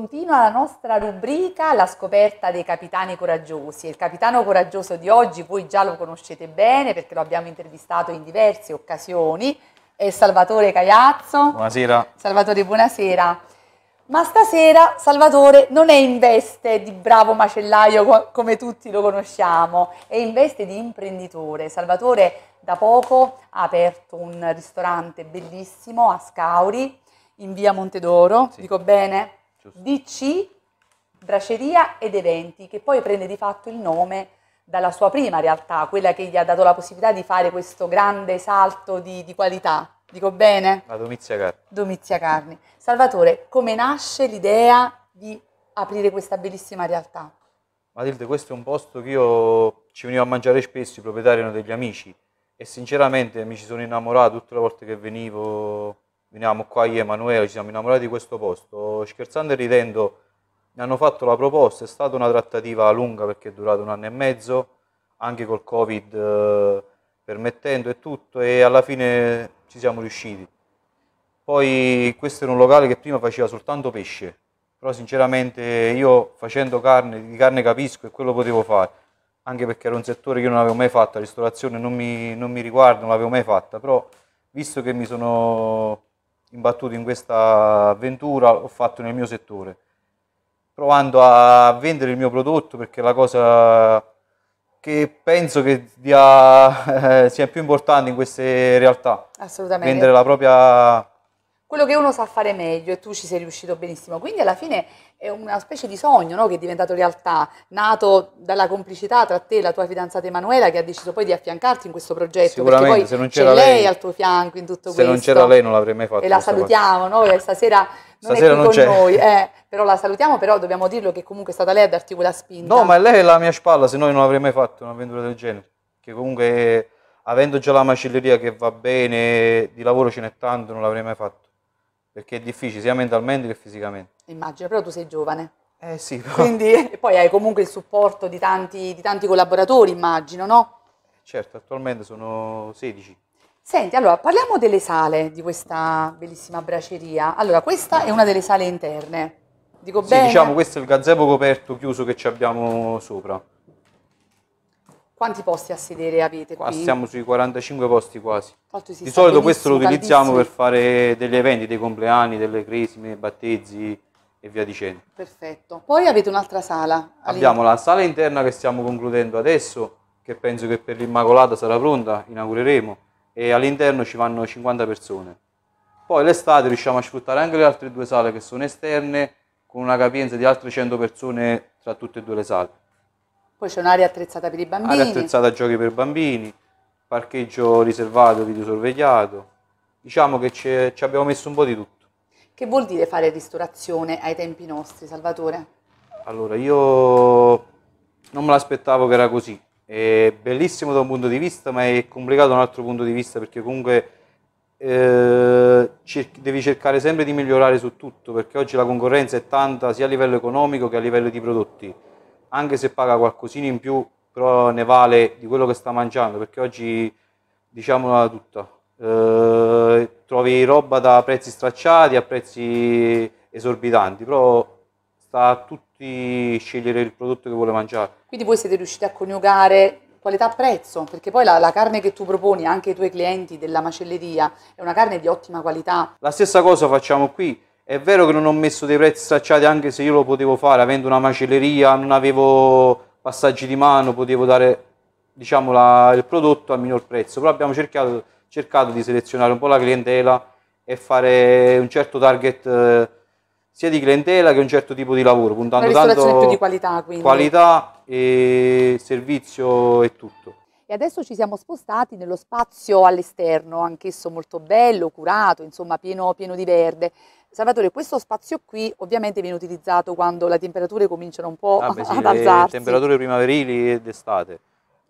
Continua la nostra rubrica La scoperta dei capitani coraggiosi. Il capitano coraggioso di oggi voi già lo conoscete bene perché lo abbiamo intervistato in diverse occasioni. È Salvatore Cagliazzo. Buonasera. Salvatore, buonasera. Ma stasera Salvatore non è in veste di bravo macellaio come tutti lo conosciamo, è in veste di imprenditore. Salvatore da poco ha aperto un ristorante bellissimo a Scauri in via Montedoro, sì. dico bene? Giusto. DC Braceria ed Eventi, che poi prende di fatto il nome dalla sua prima realtà, quella che gli ha dato la possibilità di fare questo grande salto di, di qualità. Dico bene? La Domizia Carni. Domizia Carni. Salvatore, come nasce l'idea di aprire questa bellissima realtà? Matilde, questo è un posto che io ci venivo a mangiare spesso, i proprietari erano degli amici e sinceramente mi ci sono innamorato tutte le volte che venivo veniamo qua io e Emanuele, ci siamo innamorati di questo posto, scherzando e ridendo mi hanno fatto la proposta, è stata una trattativa lunga perché è durata un anno e mezzo, anche col Covid eh, permettendo e tutto, e alla fine ci siamo riusciti. Poi questo era un locale che prima faceva soltanto pesce, però sinceramente io facendo carne, di carne capisco e quello potevo fare, anche perché era un settore che io non avevo mai fatto, la ristorazione non mi, non mi riguarda, non l'avevo mai fatta, però visto che mi sono imbattuto in questa avventura ho fatto nel mio settore, provando a vendere il mio prodotto perché la cosa che penso che dia, eh, sia più importante in queste realtà, assolutamente, vendere la propria quello che uno sa fare meglio e tu ci sei riuscito benissimo. Quindi alla fine è una specie di sogno no? che è diventato realtà, nato dalla complicità tra te e la tua fidanzata Emanuela che ha deciso poi di affiancarti in questo progetto. Sicuramente, se non c'era lei, lei, al tuo fianco in tutto se questo. Se non c'era lei non l'avrei mai fatto. E la salutiamo, no? stasera non stasera è qui non con noi, eh, però la salutiamo, però dobbiamo dirlo che comunque è stata lei a darti quella spinta. No, ma lei è la mia spalla, se no non avrei mai fatto un'avventura del genere, che comunque avendo già la macelleria che va bene, di lavoro ce n'è tanto, non l'avrei mai fatto perché è difficile sia mentalmente che fisicamente. Immagino, però tu sei giovane. Eh sì, però... Quindi, eh, e poi hai comunque il supporto di tanti, di tanti collaboratori, immagino, no? Eh, certo, attualmente sono 16. Senti, allora parliamo delle sale di questa bellissima braceria. Allora, questa è una delle sale interne. Dico sì, bene? diciamo, questo è il gazebo coperto chiuso che ci abbiamo sopra. Quanti posti a sedere avete qui? siamo sui 45 posti quasi. Di solito questo lo utilizziamo per fare degli eventi, dei compleanni, delle cresime, battezzi e via dicendo. Perfetto. Poi avete un'altra sala. Abbiamo la sala interna che stiamo concludendo adesso, che penso che per l'Immacolata sarà pronta, inaugureremo, e all'interno ci vanno 50 persone. Poi l'estate riusciamo a sfruttare anche le altre due sale che sono esterne, con una capienza di altre 100 persone tra tutte e due le sale. Poi c'è un'area attrezzata per i bambini. Area attrezzata a giochi per bambini, parcheggio riservato, videosorvegliato. Diciamo che ci abbiamo messo un po' di tutto. Che vuol dire fare ristorazione ai tempi nostri, Salvatore? Allora, io non me l'aspettavo che era così. È bellissimo da un punto di vista, ma è complicato da un altro punto di vista perché comunque eh, devi cercare sempre di migliorare su tutto perché oggi la concorrenza è tanta sia a livello economico che a livello di prodotti anche se paga qualcosina in più, però ne vale di quello che sta mangiando, perché oggi diciamola tutta, eh, trovi roba da prezzi stracciati a prezzi esorbitanti, però sta a tutti scegliere il prodotto che vuole mangiare. Quindi voi siete riusciti a coniugare qualità-prezzo, perché poi la, la, carne che tu proponi anche ai tuoi clienti della macelleria è una carne di ottima qualità. La stessa cosa facciamo qui, è vero che non ho messo dei prezzi stracciati anche se io lo potevo fare, avendo una macelleria, non avevo passaggi di mano, potevo dare diciamo, la, il prodotto a minor prezzo, però abbiamo cercato, cercato, di selezionare un po' la clientela e fare un certo target eh, sia di clientela che un certo tipo di lavoro, puntando tanto più di qualità, quindi. qualità e servizio e tutto. E adesso ci siamo spostati nello spazio all'esterno, anch'esso molto bello, curato, insomma pieno, pieno di verde. Salvatore, questo spazio qui ovviamente viene utilizzato quando le temperature cominciano un po' ah, beh, sì, ad alzarsi. Le temperature primaverili ed estate.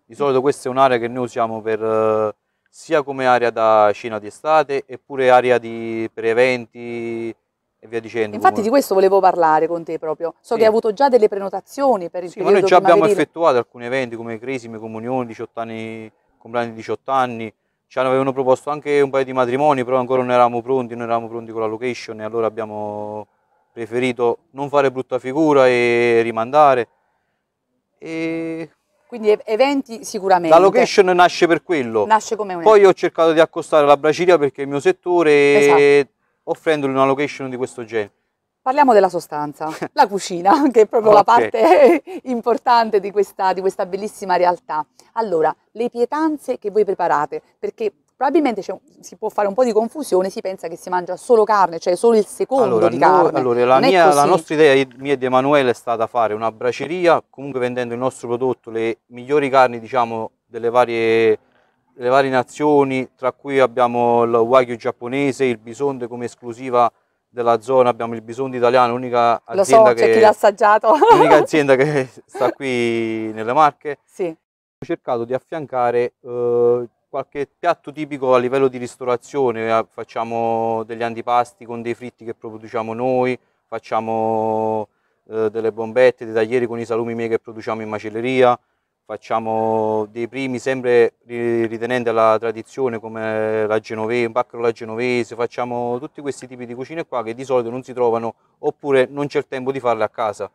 Di solito questa è un'area che noi usiamo per, eh, sia come area da cena di estate, eppure area di, per eventi, e via dicendo. Infatti come... di questo volevo parlare con te proprio. So sì. che hai avuto già delle prenotazioni per il sì, ma noi già abbiamo effettuato alcuni eventi come Cresime, Comunioni, 18 anni, compleanno di 18 anni, ci avevano proposto anche un paio di matrimoni, però ancora non eravamo pronti, non eravamo pronti con la location e allora abbiamo preferito non fare brutta figura e rimandare. E... Quindi eventi sicuramente. La location nasce per quello. Nasce come un Poi ho cercato di accostare la braceria perché il mio settore esatto offrendogli una location di questo genere. Parliamo della sostanza, la cucina, che è proprio okay. la parte importante di questa, di questa bellissima realtà. Allora, le pietanze che voi preparate, perché probabilmente si può fare un po' di confusione, si pensa che si mangia solo carne, cioè solo il secondo allora, di carne. allora, la, mia, la, nostra idea, mia e di Emanuele, è stata fare una braceria, comunque vendendo il nostro prodotto, le migliori carni, diciamo, delle varie le varie nazioni, tra cui abbiamo il wagyu giapponese, il bisonte come esclusiva della zona, abbiamo il bisonte italiano, l'unica azienda, so, azienda che sta qui nelle Marche. Sì. Ho cercato di affiancare eh, qualche piatto tipico a livello di ristorazione, eh, facciamo degli antipasti con dei fritti che produciamo noi, facciamo eh, delle bombette, dei taglieri con i salumi miei che produciamo in macelleria, facciamo dei primi sempre ritenendo la tradizione come la genovese, un pacco la genovese, facciamo tutti questi tipi di cucine qua che di solito non si trovano oppure non c'è il tempo di farle a casa.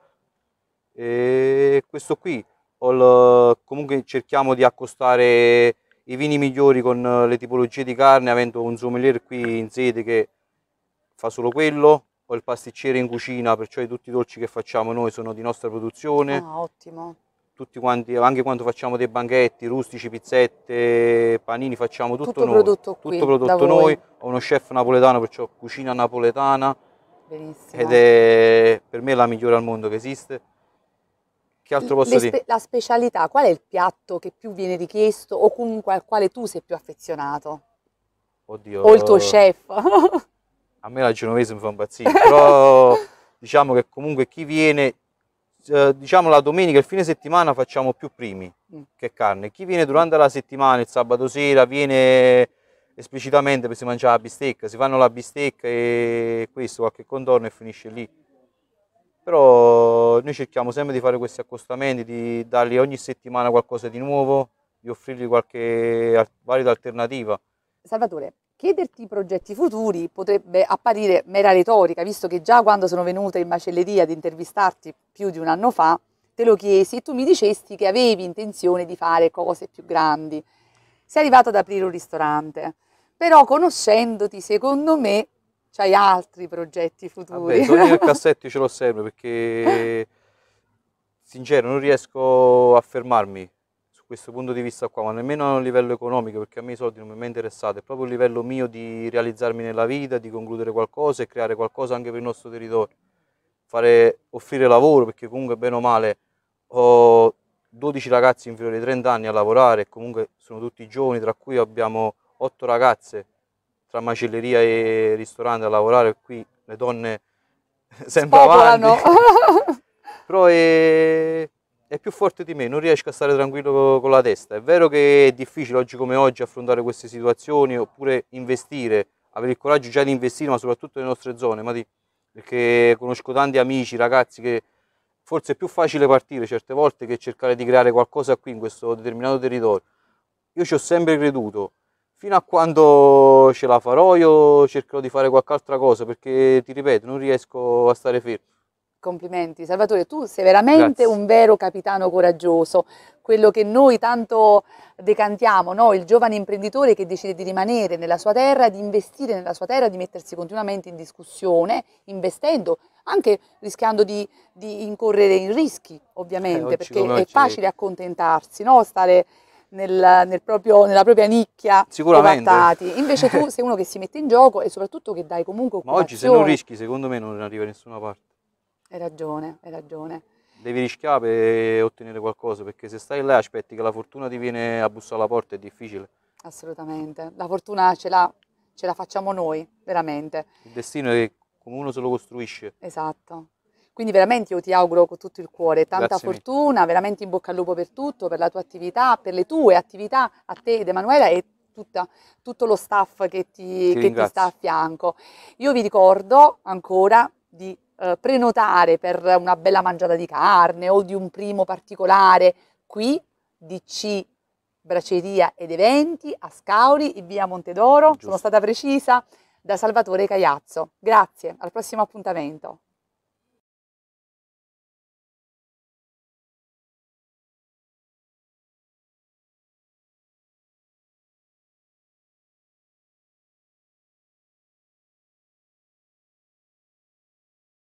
E questo qui, comunque cerchiamo di accostare i vini migliori con le tipologie di carne avendo un sommelier qui in sede che fa solo quello, ho il pasticcere in cucina, perciò tutti i dolci che facciamo noi sono di nostra produzione. Ah, ottimo tutti quanti, anche quando facciamo dei banchetti, rustici, pizzette, panini, facciamo tutto, tutto noi. Prodotto qui, tutto prodotto noi. Ho uno chef napoletano, perciò cucina napoletana. Benissimo. Ed è per me la migliore al mondo che esiste. Che altro posso spe dire? la specialità, qual è il piatto che più viene richiesto o comunque al quale tu sei più affezionato? Oddio. O il tuo chef? a me la genovese mi fa impazzire, però diciamo che comunque chi viene eh, diciamo la domenica, il fine settimana facciamo più primi mm. che carne. Chi viene durante la settimana, il sabato sera, viene esplicitamente per si mangia la bistecca, si fanno la bistecca e questo, qualche contorno e finisce lì. Però noi cerchiamo sempre di fare questi accostamenti, di dargli ogni settimana qualcosa di nuovo, di offrirgli qualche valida alternativa. Salvatore, Chiederti progetti futuri potrebbe apparire mera retorica, visto che già quando sono venuta in macelleria ad intervistarti più di un anno fa, te lo chiesi e tu mi dicesti che avevi intenzione di fare cose più grandi. Sei arrivato ad aprire un ristorante, però conoscendoti, secondo me, c'hai altri progetti futuri. Vabbè, sono nel cassetti ce l'ho sempre perché sincero non riesco a fermarmi questo punto di vista qua, ma nemmeno a livello economico, perché a me i soldi non mi è mai interessato, è proprio il livello mio di realizzarmi nella vita, di concludere qualcosa e creare qualcosa anche per il nostro territorio, Fare, offrire lavoro, perché comunque bene o male ho 12 ragazzi inferiori ai 30 anni a lavorare, e comunque sono tutti giovani, tra cui abbiamo 8 ragazze tra macelleria e ristorante a lavorare, qui le donne sempre Spopolano. avanti. Però è eh, è più forte di me, non riesco a stare tranquillo con la testa. È vero che è difficile oggi come oggi affrontare queste situazioni oppure investire, avere il coraggio già di investire, ma soprattutto nelle nostre zone, Mati, perché conosco tanti amici, ragazzi che forse è più facile partire certe volte che cercare di creare qualcosa qui in questo determinato territorio. Io ci ho sempre creduto, fino a quando ce la farò io cercherò di fare qualche altra cosa perché ti ripeto non riesco a stare fermo Complimenti, Salvatore, tu sei veramente Grazie. un vero capitano coraggioso, quello che noi tanto decantiamo, no? il giovane imprenditore che decide di rimanere nella sua terra, di investire nella sua terra, di mettersi continuamente in discussione, investendo, anche rischiando di, di incorrere in rischi, ovviamente, eh, perché è facile accontentarsi, no? stare nel, nel proprio, nella propria nicchia adattati. Invece tu sei uno che si mette in gioco e soprattutto che dai comunque occupazione. Ma oggi se non rischi, secondo me non arriva da nessuna parte. Hai ragione, hai ragione. Devi rischiare per ottenere qualcosa, perché se stai là aspetti che la fortuna ti viene a bussare alla porta è difficile. Assolutamente, la fortuna ce la, ce la facciamo noi, veramente. Il destino è come uno se lo costruisce. Esatto. Quindi veramente io ti auguro con tutto il cuore tanta Grazie fortuna, mille. veramente in bocca al lupo per tutto, per la tua attività, per le tue attività, a te ed Emanuela e tutta, tutto lo staff che, ti, ti, che ti sta a fianco. Io vi ricordo ancora di eh, prenotare per una bella mangiata di carne o di un primo particolare. Qui di C Braceria ed Eventi a Scauri, in via Montedoro, Giusto. sono stata precisa, da Salvatore Cagliazzo. Grazie, al prossimo appuntamento.